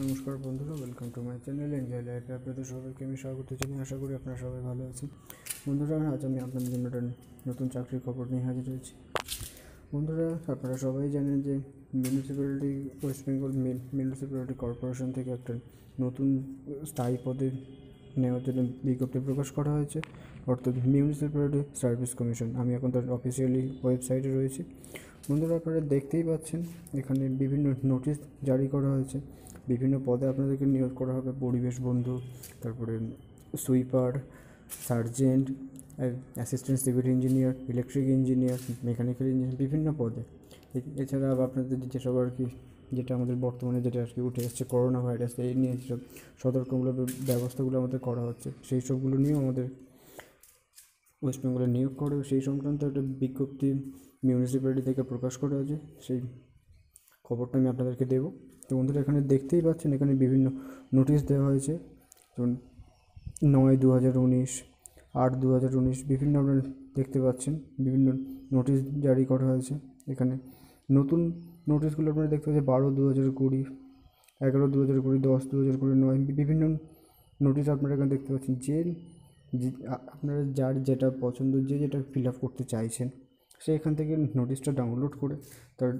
নমস্কার বন্ধুরা welcome to my channel enjoy লাইফে আপনাদের সবাইকে আমি স্বাগত জানাই আশা করি আপনারা সবাই ভালো আছেন বন্ধুরা আজ আমি আপনাদের জন্য একটা নতুন চাকরির খবর নিয়ে হাজির হয়েছি বন্ধুরা আপনারা সবাই জানেন যে municipality West Bengal municipality corporation থেকে একটা নতুন স্থায়ী পদে নেওয়ার জন্য বিজ্ঞপ্তি প্রকাশ করা হয়েছে অর্থাৎ মিউনিসিপ্যালিটি সার্ভিস কমিশন আমি এখন তার অফিসিয়ালি ওয়েবসাইটে রয়েছি বন্ধুরা আপনারা দেখতেই পাচ্ছেন এখানে বিভিন্ন নোটিশ জারি করা হয়েছে বিভিন্ন পদে আপনাদেরকে নিয়োগ করা হবে পরিবেশ বন্ধু তারপরে sweeper sergeant assistant civil engineer electric engineer mechanical engineer বিভিন্ন পদে এছাড়া আপনাদের যেসব আর কি যেটা আমাদের বর্তমানে যেটা আর কি উঠে এসছে করোনা ভাইরাস এই নিয়ে যেসব সতর্কমূলক ব্যবস্থাগুলো আমাদের করা হচ্ছে সেই সবগুলো নিয়েও আমাদের ওয়েস্ট বেঙ্গলে নিয়োগ করে সেই সংক্রান্ত একটা বিজ্ঞপ্তি মিউনিসিপ্যালিটি থেকে প্রকাশ করা হয়েছে সেই খবরটা আমি আপনাদেরকে দেবো তো বন্ধুরা এখানে দেখতেই পাচ্ছেন এখানে বিভিন্ন নোটিশ দেওয়া হয়েছে যেমন নয় দু হাজার উনিশ আট দু হাজার উনিশ বিভিন্ন আপনারা দেখতে পাচ্ছেন বিভিন্ন নোটিশ জারি করা হয়েছে এখানে নতুন নোটিশগুলো আপনারা দেখতে পাচ্ছেন বারো দু হাজার কুড়ি এগারো দু হাজার কুড়ি দশ দু হাজার কুড়ি নয় বিভিন্ন নোটিশ আপনারা এখানে দেখতে পাচ্ছেন যে আপনারা যার যেটা পছন্দ যে যেটা ফিল আপ করতে চাইছেন সে এখান থেকে নোটিশটা ডাউনলোড করে তার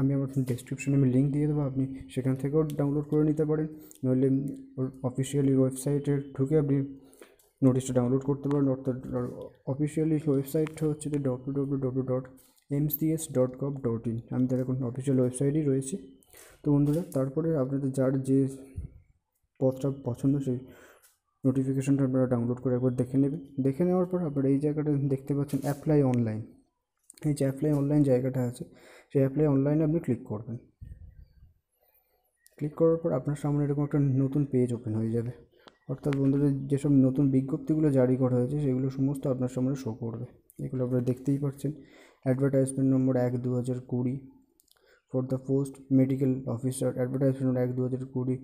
আমি আমার ডেসক্রিপশনে আমি লিঙ্ক দিয়ে দেবো আপনি সেখান থেকেও ডাউনলোড করে নিতে পারেন নইলে ওর অফিসিয়ালি ওয়েবসাইটে ঢুকে আপনি নোটিশটা ডাউনলোড করতে পারেন অর্থাৎ অফিসিয়ালি ওয়েবসাইটটা হচ্ছে W W W dot MCS dot com dot in আমি তার এখন অফিসিয়াল ওয়েবসাইটই রয়েছে তো বন্ধুরা তারপরে আপনাদের যার যে পথটা পছন্দ সেই নোটিফিকেশানটা আপনারা ডাউনলোড করে একবার দেখে নেবেন দেখে নেওয়ার পর আপনারা এই জায়গাটা দেখতে পাচ্ছেন অ্যাপ্লাই অনলাইন এই যে অ্যাপ্লাই অনলাইন জায়গাটা আছে সেই অ্যাপ্লাই অনলাইনে আপনি ক্লিক করবেন ক্লিক করার পর আপনার সামনে এরকম একটা নতুন পেজ ওপেন হয়ে যাবে অর্থাৎ বন্ধুদের যেসব নতুন বিজ্ঞপ্তিগুলো জারি করা হয়েছে সেগুলো সমস্ত আপনার সামনে শো করবে এগুলো আপনারা দেখতেই পাচ্ছেন অ্যাডভার্টাইজমেন্ট নম্বর এক দু হাজার কুড়ি for the post medical officer advertisement number এক দু হাজার কুড়ি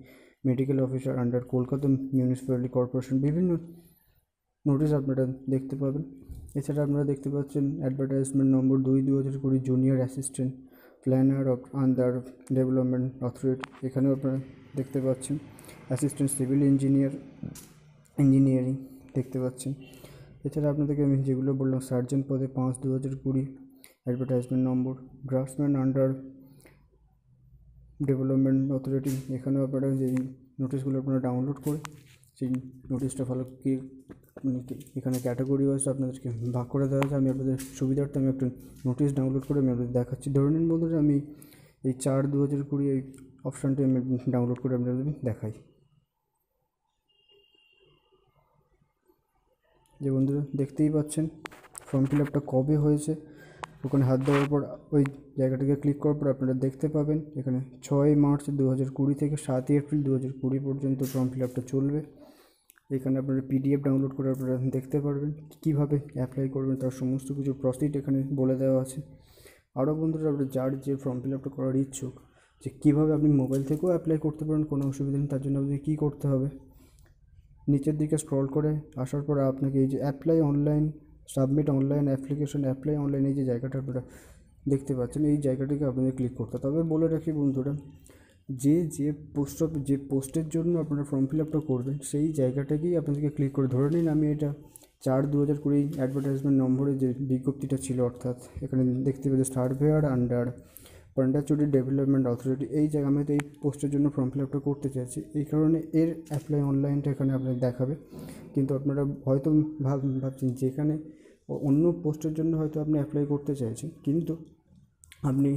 medical officer under Kolkata municipality corporation বিভিন্ন নোটিশ আপনারা দেখতে পাবেন এছাড়া আপনারা দেখতে পাচ্ছেন অ্যাডভার্টাইজমেন্ট নম্বর দুই দু হাজার কুড়ি junior assistant planner of under development authority এখানেও আপনারা দেখতে পাচ্ছেন অ্যাসিস্ট্যান্ট সিভিল ইঞ্জিনিয়ার ইঞ্জিনিয়ারিং দেখতে পাচ্ছেন এছাড়া আপনাদেরকে আমি যেগুলো বললাম সার্জন পদে পাঁচ দু হাজার কুড়ি advertisement number draftsman under development authority এখানেও আপনারা যেই নোটিশগুলো আপনারা ডাউনলোড করে সেই নোটিশটা ফলো কি মানে এখানে ক্যাটাগরি ওয়াইজ আপনাদেরকে ভাগ করে দেওয়া আছে আমি আপনাদের সুবিধার্থে আমি একটা নোটিশ ডাউনলোড করে আমি আপনাদের দেখাচ্ছি ধরে নিন বলতে আমি এই চার দু হাজার কুড়ি এই অপশানটি আমি ডাউনলোড করে আপনাদের দেখাই যে বন্ধুরা দেখতেই পাচ্ছেন ফর্ম ফিল আপটা কবে হয়েছে ওখানে হাত দেওয়ার পর ওই জায়গাটাকে ক্লিক করার পর আপনারা দেখতে পাবেন এখানে ছয় মার্চ দু হাজার কুড়ি থেকে সাতই এপ্রিল দু হাজার কুড়ি পর্যন্ত ফর্ম ফিল আপটা চলবে এখানে আপনারা পিডিএফ ডাউনলোড করে আপনারা দেখতে পারবেন কীভাবে অ্যাপ্লাই করবেন তার সমস্ত কিছু প্রসিড এখানে বলে দেওয়া আছে আরও বন্ধুরা আপনার যার যে ফর্ম ফিল আপটা করার ইচ্ছুক যে কীভাবে আপনি মোবাইল থেকেও অ্যাপ্লাই করতে পারেন কোনো অসুবিধা নেই তার জন্য আপনাকে কী করতে হবে নিচের দিকে স্ক্রল করে আসার পর আপনাকে এই যে apply online submit online application apply অনলাইনে যে জায়গাটা আপনারা দেখতে পাচ্ছেন এই জায়গাটিকে আপনাদের ক্লিক করতে তবে বলে রাখি বন্ধুরা যে যে পোস্ট অফিস যে পোস্টের জন্য আপনারা ফর্ম ফিল আপটা করবেন সেই জায়গাটাকেই আপনাদেরকে ক্লিক করে ধরে নিন আমি এটা চার দু হাজার কুড়ি অ্যাডভার্টাইজমেন্ট নম্বরে যে বিজ্ঞপ্তিটা ছিল অর্থাৎ এখানে দেখতে পেয়েছি surveyor under Pondicherry development authority এই জায়গা আমি তো এই পোস্টের জন্য ফর্ম ফিল আপটা করতে চাইছি এই কারণে এর অ্যাপ্লাই অনলাইনটা এখানে আপনাকে দেখাবে কিন্তু আপনারা হয়তো ভাব ভাবছেন যেখানে অন্য পোস্টের জন্য হয়তো আপনি অ্যাপ্লাই করতে চাইছেন কিন্তু আপনি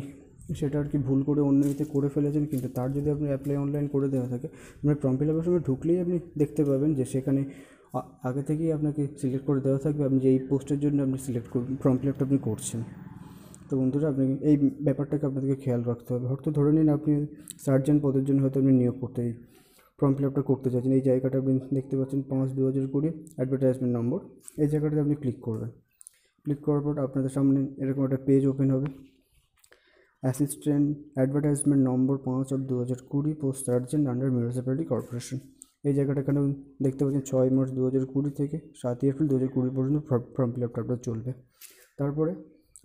সেটা আর কি ভুল করে অন্য ইতে করে ফেলেছেন কিন্তু তার যদি আপনি অ্যাপ্লাই অনলাইন করে দেওয়া থাকে আপনার ফর্ম ফিল আপের সময় ঢুকলেই আপনি দেখতে পাবেন যে সেখানে আগে থেকেই আপনাকে সিলেক্ট করে দেওয়া থাকবে আপনি যে এই পোস্টের জন্য আপনি সিলেক্ট করবেন ফর্ম ফিল আপটা আপনি করছেন তো বন্ধুরা আপনি এই ব্যাপারটাকে আপনাদেরকে খেয়াল রাখতে হবে হয়তো ধরে নিন আপনি সার্জন পদের জন্য হয়তো আপনি নিয়োগ করতে ফর্ম ফিল আপটা করতে চাইছেন এই জায়গাটা আপনি দেখতে পাচ্ছেন পাঁচ দু হাজার কুড়ি অ্যাডভার্টাইজমেন্ট নম্বর এই জায়গাটাতে আপনি ক্লিক করবেন ক্লিক করার পর আপনাদের সামনে এরকম একটা পেজ ওপেন হবে অ্যাসিস্ট্যান্ট অ্যাডভার্টাইজমেন্ট নম্বর পাঁচ অফ দু হাজার কুড়ি post sergeant under municipality corporation এই জায়গাটা এখানে দেখতে পাচ্ছেন ছয় মার্চ দু হাজার কুড়ি থেকে সাত এপ্রিল দু হাজার কুড়ি পর্যন্ত ফর্ম ফিল আপটা আপনার চলবে তারপরে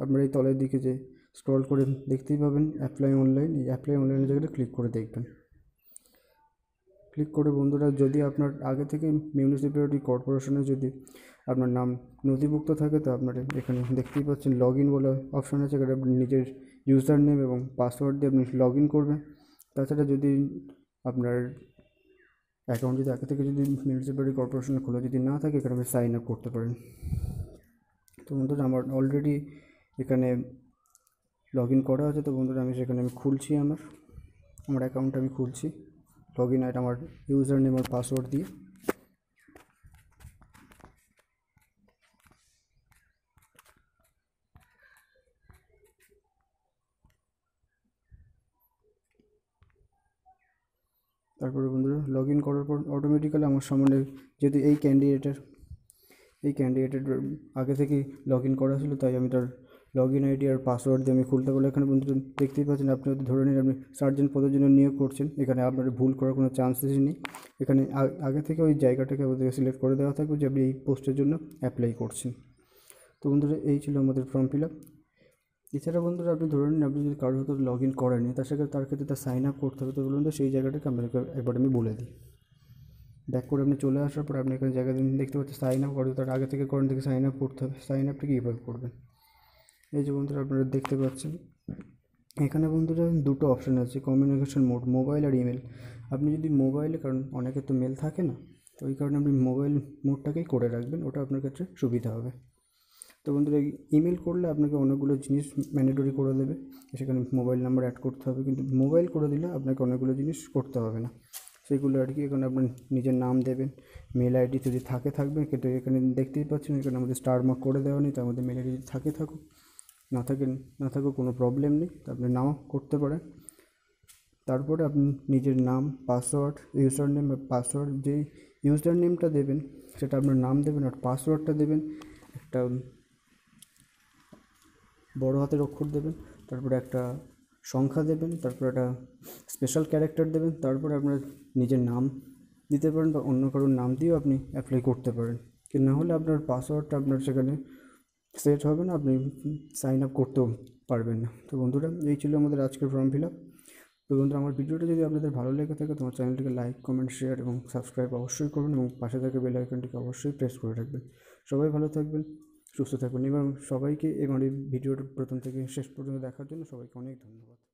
আপনারা এই তলের দিকে যে স্ক্রল করে দেখতেই পাবেন অ্যাপ্লাই অনলাইন এই অ্যাপ্লাই অনলাইনের জায়গাটা ক্লিক করে দেখবেন ক্লিক করে বন্ধুরা যদি আপনার আগে থেকে মিউনিসিপ্যালিটি কর্পোরেশনে যদি আপনার নাম নথিভুক্ত থাকে তো আপনার এখানে দেখতেই পাচ্ছেন লগ ইন বলে অপশান আছে সেখানে আপনি নিজের ইউজার নেম এবং পাসওয়ার্ড দিয়ে আপনি লগ ইন করবেন তাছাড়া যদি আপনার অ্যাকাউন্ট যদি আগে থেকে যদি মিউনিসিপ্যালিটি কর্পোরেশনে খোলা যদি না থাকে এখানে আপনি সাইন আপ করতে পারেন তো বন্ধুরা আমার অলরেডি এখানে লগ ইন করা আছে তো বন্ধুরা আমি সেখানে আমি খুলছি আমার আমার অ্যাকাউন্ট আমি খুলছি লগ ইন আমার ইউজার নেম আর পাসওয়ার্ড দিয়ে তারপরে বন্ধুরা লগ ইন করার পর অটোমেটিক্যালি আমার সামনে যেহেতু এই ক্যান্ডিডেটের এই ক্যান্ডিডেটের আগে থেকে লগ ইন করা ছিল তাই আমি তার লগ ইন আইডি আর পাসওয়ার্ড দিয়ে আমি খুলতে পারলে এখানে বন্ধু দেখতেই পাচ্ছেন আপনি হয়তো ধরে নিন আপনি সার্জেন্ট পদের জন্য নিয়োগ করছেন এখানে আপনার ভুল করার কোনো চান্সেসই নেই এখানে আগে থেকে ওই জায়গাটাকে আমাদেরকে সিলেক্ট করে দেওয়া থাকবে যে আপনি এই পোস্টের জন্য অ্যাপ্লাই করছেন তো বন্ধুরা এই ছিল আমাদের ফর্ম ফিল আপ এছাড়া বন্ধুরা আপনি ধরে নিন আপনি যদি কারোর হয়তো লগ ইন করেনি তার সাথে তার ক্ষেত্রে তার সাইন আপ করতে হবে তো বলুন তো সেই জায়গাটাকে আপনাদেরকে একবার আমি বলে দিই ব্যাক করে আপনি চলে আসার পর আপনি এখানে জায়গা দেখতে পাচ্ছেন সাইন আপ করতে তার আগে থেকে করেন থেকে সাইন আপ করতে হবে সাইন আপটা কীভাবে করবেন এই যে বন্ধুরা আপনারা দেখতে পাচ্ছেন এখানে বন্ধুরা দুটো অপশান আছে কমিউনিকেশন মোড মোবাইল আর ইমেল আপনি যদি মোবাইলে কারণ অনেকে তো মেল থাকে না তো ওই কারণে আপনি মোবাইল মোডটাকেই করে রাখবেন ওটা আপনার ক্ষেত্রে সুবিধা হবে তো বন্ধুরা ইমেল করলে আপনাকে অনেকগুলো জিনিস ম্যান্ডেটরি করে দেবে সেখানে মোবাইল নাম্বার অ্যাড করতে হবে কিন্তু মোবাইল করে দিলে আপনাকে অনেকগুলো জিনিস করতে হবে না সেগুলো আর কি এখানে আপনার নিজের নাম দেবেন মেল আইডি যদি থাকে থাকবে কিন্তু এখানে দেখতেই পাচ্ছেন এখানে আমাদের স্টার মার্ক করে দেওয়া নেই তো আমাদের মেল আইডি থাকে থাকুক না থাকেন না থাকো কোনো প্রবলেম নেই আপনি নাও করতে পারেন তারপরে আপনি নিজের নাম পাসওয়ার্ড ইউজার নেম পাসওয়ার্ড যেই ইউজার নেমটা দেবেন সেটা আপনার নাম দেবেন আর পাসওয়ার্ডটা দেবেন একটা বড় হাতের অক্ষর দেবেন তারপরে একটা সংখ্যা দেবেন তারপর একটা স্পেশাল ক্যারেক্টার দেবেন তারপরে আপনার নিজের নাম দিতে পারেন বা অন্য কারোর নাম দিয়েও আপনি অ্যাপ্লাই করতে পারেন কি না হলে আপনার পাসওয়ার্ডটা আপনার সেখানে সেট হবে না আপনি সাইন আপ করতেও পারবেন না তো বন্ধুরা এই ছিল আমাদের আজকের ফর্ম ফিল আপ তো বন্ধুরা আমার ভিডিওটা যদি আপনাদের ভালো লেগে থাকে তোমার চ্যানেলটিকে লাইক কমেন্ট শেয়ার এবং সাবস্ক্রাইব অবশ্যই করবেন এবং পাশে থাকা বেল আইকনটিকে অবশ্যই প্রেস করে রাখবেন সবাই ভালো থাকবেন সুস্থ থাকবেন এবং সবাইকে এবং এই ভিডিওটা প্রথম থেকে শেষ পর্যন্ত দেখার জন্য সবাইকে অনেক ধন্যবাদ